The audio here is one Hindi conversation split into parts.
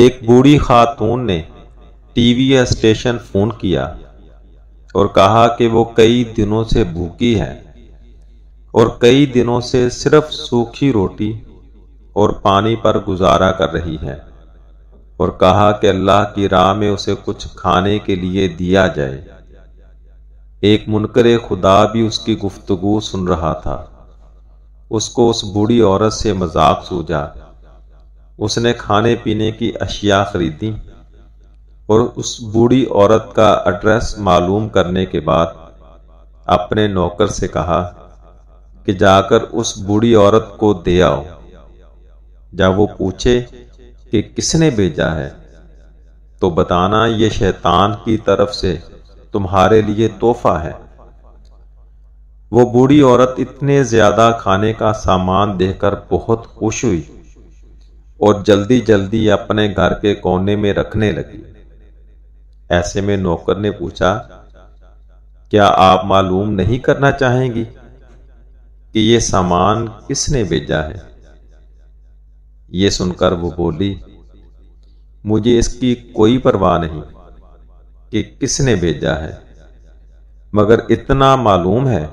एक बूढ़ी खातून ने टीवी स्टेशन फोन किया और कहा कि वो कई दिनों से भूखी है और कई दिनों से सिर्फ सूखी रोटी और पानी पर गुजारा कर रही है और कहा कि अल्लाह की राह में उसे कुछ खाने के लिए दिया जाए एक मुनकर खुदा भी उसकी गुफ्तगु सुन रहा था उसको उस बूढ़ी औरत से मजाक सूझा उसने खाने पीने की अशिया खरीदी और उस बूढ़ी औरत का एड्रेस मालूम करने के बाद अपने नौकर से कहा कि जाकर उस बूढ़ी औरत को दे आओ जब वो पूछे कि किसने भेजा है तो बताना ये शैतान की तरफ से तुम्हारे लिए तोहफा है वो बूढ़ी औरत इतने ज्यादा खाने का सामान देकर बहुत खुश हुई और जल्दी जल्दी अपने घर के कोने में रखने लगी ऐसे में नौकर ने पूछा क्या आप मालूम नहीं करना चाहेंगी कि ये सामान किसने भेजा है ये सुनकर वो बोली मुझे इसकी कोई परवाह नहीं कि किसने भेजा है मगर इतना मालूम है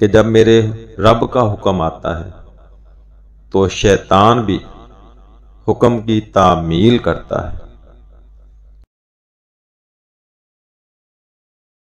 कि जब मेरे रब का हुक्म आता है तो शैतान भी हुक्म की तामील करता है